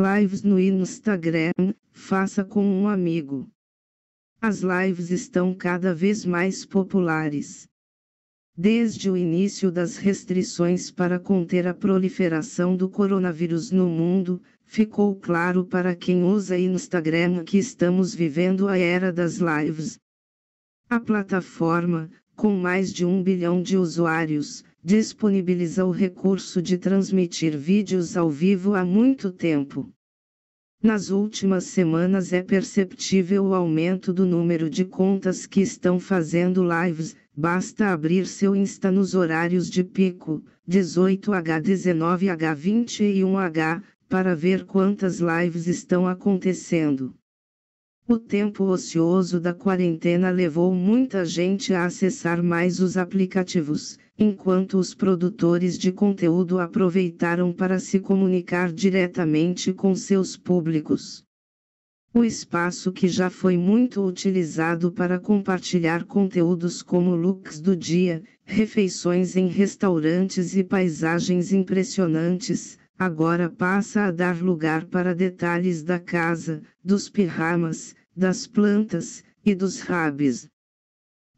Lives no Instagram, faça com um amigo. As lives estão cada vez mais populares. Desde o início das restrições para conter a proliferação do coronavírus no mundo, ficou claro para quem usa Instagram que estamos vivendo a era das lives. A plataforma, com mais de um bilhão de usuários, disponibiliza o recurso de transmitir vídeos ao vivo há muito tempo. Nas últimas semanas é perceptível o aumento do número de contas que estão fazendo lives, basta abrir seu Insta nos horários de pico, 18h, 19h, 21h, para ver quantas lives estão acontecendo. O tempo ocioso da quarentena levou muita gente a acessar mais os aplicativos, enquanto os produtores de conteúdo aproveitaram para se comunicar diretamente com seus públicos. O espaço que já foi muito utilizado para compartilhar conteúdos como looks do dia, refeições em restaurantes e paisagens impressionantes, agora passa a dar lugar para detalhes da casa, dos pirramas, das plantas e dos rabis.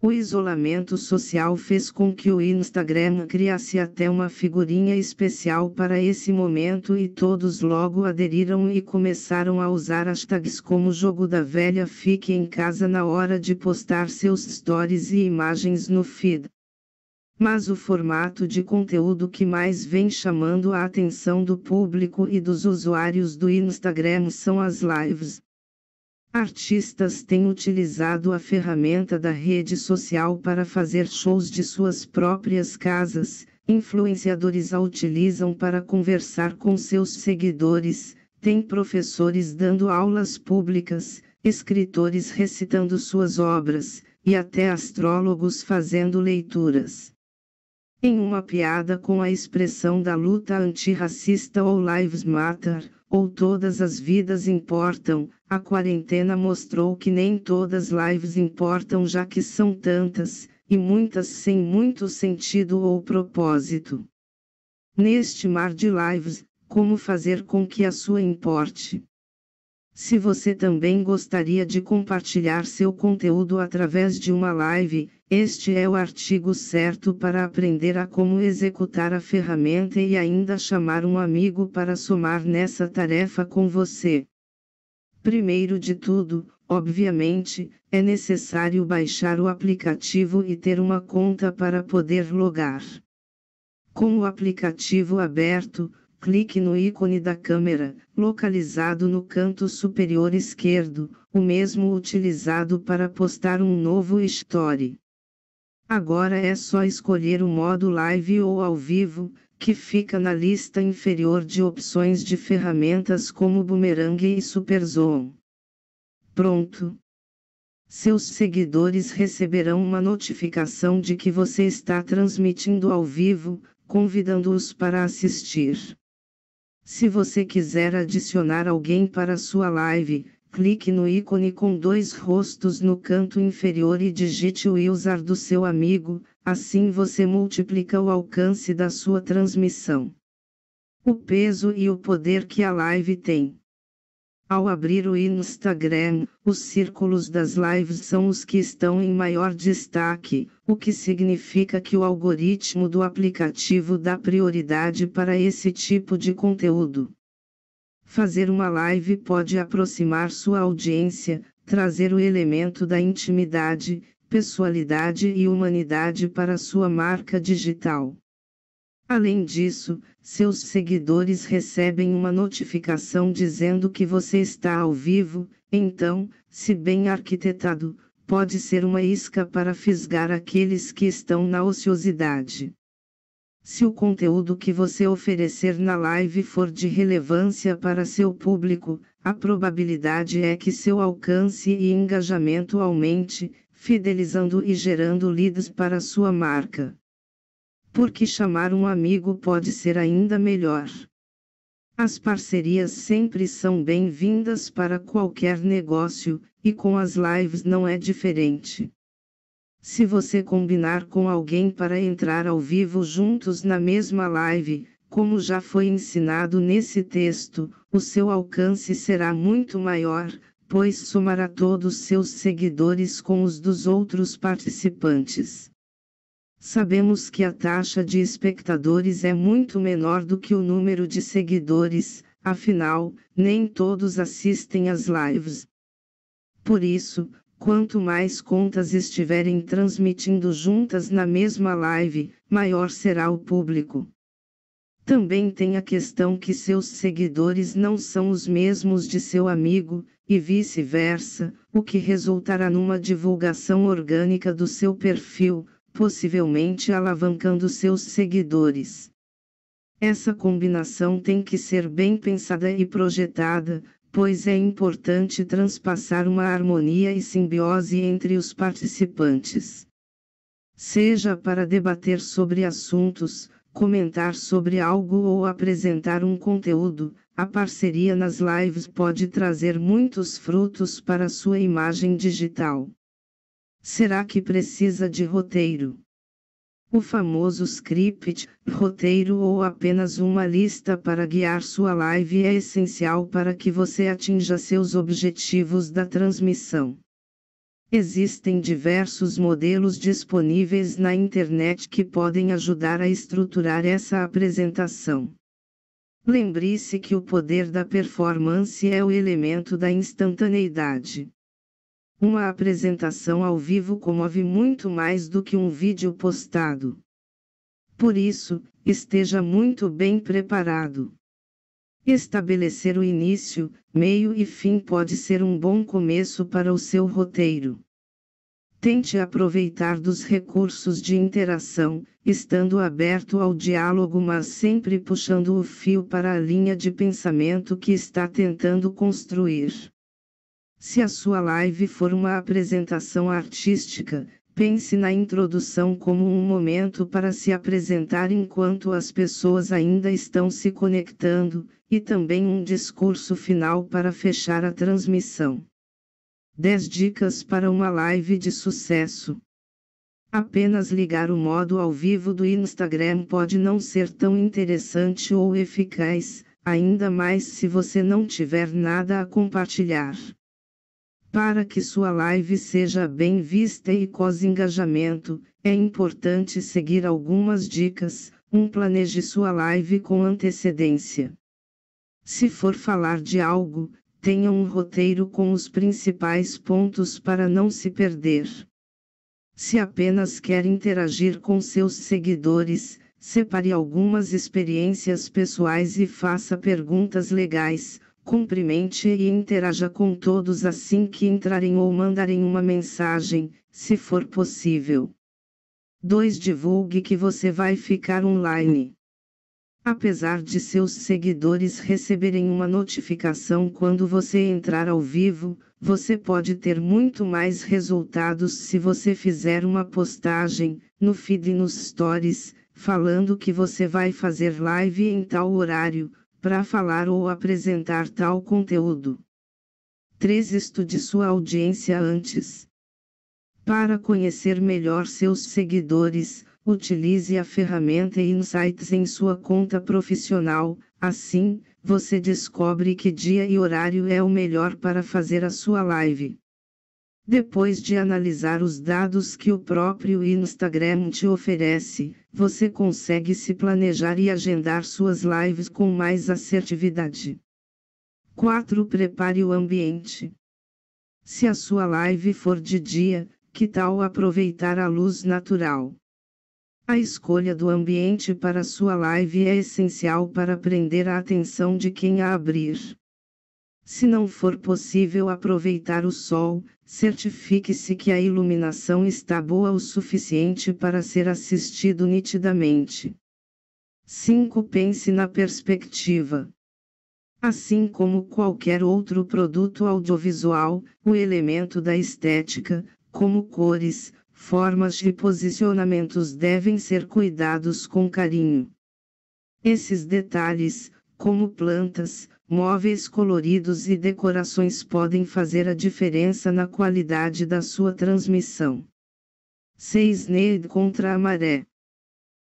O isolamento social fez com que o Instagram criasse até uma figurinha especial para esse momento e todos logo aderiram e começaram a usar hashtags como Jogo da Velha Fique em Casa na hora de postar seus stories e imagens no feed. Mas o formato de conteúdo que mais vem chamando a atenção do público e dos usuários do Instagram são as lives. Artistas têm utilizado a ferramenta da rede social para fazer shows de suas próprias casas, influenciadores a utilizam para conversar com seus seguidores, tem professores dando aulas públicas, escritores recitando suas obras, e até astrólogos fazendo leituras. Em uma piada com a expressão da luta antirracista ou Lives Matter, ou todas as vidas importam, a quarentena mostrou que nem todas lives importam já que são tantas, e muitas sem muito sentido ou propósito. Neste mar de lives, como fazer com que a sua importe? Se você também gostaria de compartilhar seu conteúdo através de uma live, este é o artigo certo para aprender a como executar a ferramenta e ainda chamar um amigo para somar nessa tarefa com você. Primeiro de tudo, obviamente, é necessário baixar o aplicativo e ter uma conta para poder logar. Com o aplicativo aberto, clique no ícone da câmera, localizado no canto superior esquerdo, o mesmo utilizado para postar um novo story. Agora é só escolher o modo live ou ao vivo, que fica na lista inferior de opções de ferramentas como Boomerang e Super Zoom. Pronto! Seus seguidores receberão uma notificação de que você está transmitindo ao vivo, convidando-os para assistir. Se você quiser adicionar alguém para sua live, clique no ícone com dois rostos no canto inferior e digite o user do seu amigo, assim você multiplica o alcance da sua transmissão. O peso e o poder que a live tem. Ao abrir o Instagram, os círculos das lives são os que estão em maior destaque, o que significa que o algoritmo do aplicativo dá prioridade para esse tipo de conteúdo. Fazer uma live pode aproximar sua audiência, trazer o elemento da intimidade, pessoalidade e humanidade para sua marca digital. Além disso, seus seguidores recebem uma notificação dizendo que você está ao vivo, então, se bem arquitetado, pode ser uma isca para fisgar aqueles que estão na ociosidade. Se o conteúdo que você oferecer na live for de relevância para seu público, a probabilidade é que seu alcance e engajamento aumente, fidelizando e gerando leads para sua marca. Porque chamar um amigo pode ser ainda melhor. As parcerias sempre são bem-vindas para qualquer negócio, e com as lives não é diferente. Se você combinar com alguém para entrar ao vivo juntos na mesma live, como já foi ensinado nesse texto, o seu alcance será muito maior, pois somará todos seus seguidores com os dos outros participantes. Sabemos que a taxa de espectadores é muito menor do que o número de seguidores, afinal, nem todos assistem às lives. Por isso, Quanto mais contas estiverem transmitindo juntas na mesma live, maior será o público. Também tem a questão que seus seguidores não são os mesmos de seu amigo, e vice-versa, o que resultará numa divulgação orgânica do seu perfil, possivelmente alavancando seus seguidores. Essa combinação tem que ser bem pensada e projetada, pois é importante transpassar uma harmonia e simbiose entre os participantes. Seja para debater sobre assuntos, comentar sobre algo ou apresentar um conteúdo, a parceria nas lives pode trazer muitos frutos para sua imagem digital. Será que precisa de roteiro? o famoso script, roteiro ou apenas uma lista para guiar sua live é essencial para que você atinja seus objetivos da transmissão. Existem diversos modelos disponíveis na internet que podem ajudar a estruturar essa apresentação. Lembre-se que o poder da performance é o elemento da instantaneidade. Uma apresentação ao vivo comove muito mais do que um vídeo postado. Por isso, esteja muito bem preparado. Estabelecer o início, meio e fim pode ser um bom começo para o seu roteiro. Tente aproveitar dos recursos de interação, estando aberto ao diálogo, mas sempre puxando o fio para a linha de pensamento que está tentando construir. Se a sua live for uma apresentação artística, pense na introdução como um momento para se apresentar enquanto as pessoas ainda estão se conectando, e também um discurso final para fechar a transmissão. 10 dicas para uma live de sucesso. Apenas ligar o modo ao vivo do Instagram pode não ser tão interessante ou eficaz, ainda mais se você não tiver nada a compartilhar. Para que sua live seja bem vista e cause engajamento, é importante seguir algumas dicas. 1. Um, planeje sua live com antecedência. Se for falar de algo, tenha um roteiro com os principais pontos para não se perder. Se apenas quer interagir com seus seguidores, separe algumas experiências pessoais e faça perguntas legais cumprimente e interaja com todos assim que entrarem ou mandarem uma mensagem, se for possível. 2. Divulgue que você vai ficar online. Apesar de seus seguidores receberem uma notificação quando você entrar ao vivo, você pode ter muito mais resultados se você fizer uma postagem, no feed e nos stories, falando que você vai fazer live em tal horário, para falar ou apresentar tal conteúdo. 3. Estude sua audiência antes. Para conhecer melhor seus seguidores, utilize a ferramenta Insights em sua conta profissional, assim, você descobre que dia e horário é o melhor para fazer a sua live. Depois de analisar os dados que o próprio Instagram te oferece, você consegue se planejar e agendar suas lives com mais assertividade. 4. Prepare o ambiente. Se a sua live for de dia, que tal aproveitar a luz natural? A escolha do ambiente para sua live é essencial para prender a atenção de quem a abrir. Se não for possível aproveitar o sol, certifique-se que a iluminação está boa o suficiente para ser assistido nitidamente. 5. Pense na perspectiva. Assim como qualquer outro produto audiovisual, o elemento da estética, como cores, formas e posicionamentos devem ser cuidados com carinho. Esses detalhes, como plantas, Móveis coloridos e decorações podem fazer a diferença na qualidade da sua transmissão. 6. Ned contra a maré.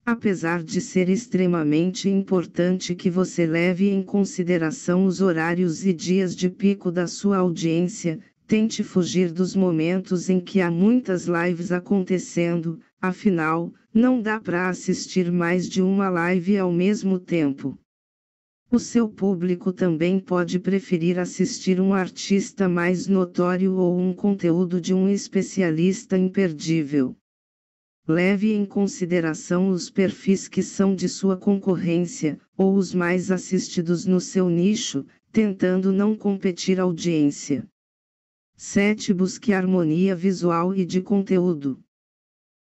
Apesar de ser extremamente importante que você leve em consideração os horários e dias de pico da sua audiência, tente fugir dos momentos em que há muitas lives acontecendo, afinal, não dá para assistir mais de uma live ao mesmo tempo. O seu público também pode preferir assistir um artista mais notório ou um conteúdo de um especialista imperdível. Leve em consideração os perfis que são de sua concorrência, ou os mais assistidos no seu nicho, tentando não competir audiência. 7. Busque harmonia visual e de conteúdo.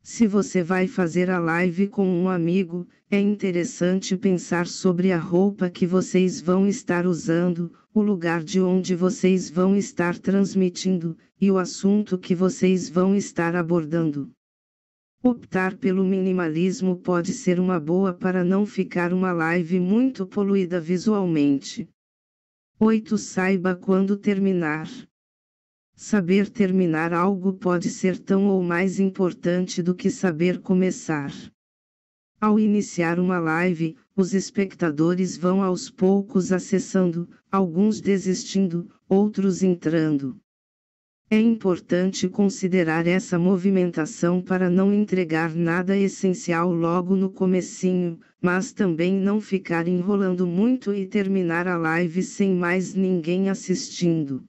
Se você vai fazer a live com um amigo, é interessante pensar sobre a roupa que vocês vão estar usando, o lugar de onde vocês vão estar transmitindo e o assunto que vocês vão estar abordando. Optar pelo minimalismo pode ser uma boa para não ficar uma live muito poluída visualmente. 8. Saiba quando terminar. Saber terminar algo pode ser tão ou mais importante do que saber começar. Ao iniciar uma live, os espectadores vão aos poucos acessando, alguns desistindo, outros entrando. É importante considerar essa movimentação para não entregar nada essencial logo no comecinho, mas também não ficar enrolando muito e terminar a live sem mais ninguém assistindo.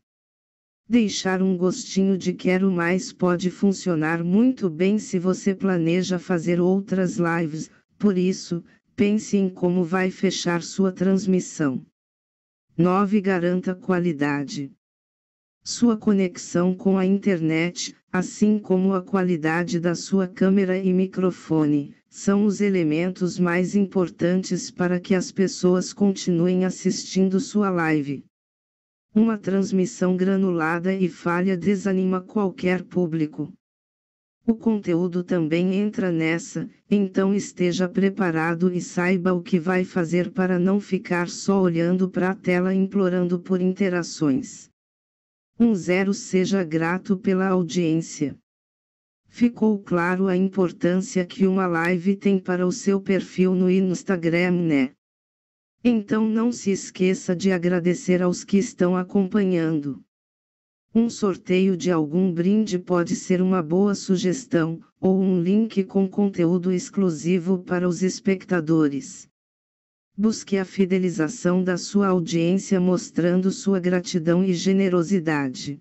Deixar um gostinho de quero mais pode funcionar muito bem se você planeja fazer outras lives, por isso, pense em como vai fechar sua transmissão. 9. Garanta qualidade. Sua conexão com a internet, assim como a qualidade da sua câmera e microfone, são os elementos mais importantes para que as pessoas continuem assistindo sua live. Uma transmissão granulada e falha desanima qualquer público. O conteúdo também entra nessa, então esteja preparado e saiba o que vai fazer para não ficar só olhando para a tela implorando por interações. 10 um Seja grato pela audiência. Ficou claro a importância que uma live tem para o seu perfil no Instagram, né? Então não se esqueça de agradecer aos que estão acompanhando. Um sorteio de algum brinde pode ser uma boa sugestão, ou um link com conteúdo exclusivo para os espectadores. Busque a fidelização da sua audiência mostrando sua gratidão e generosidade.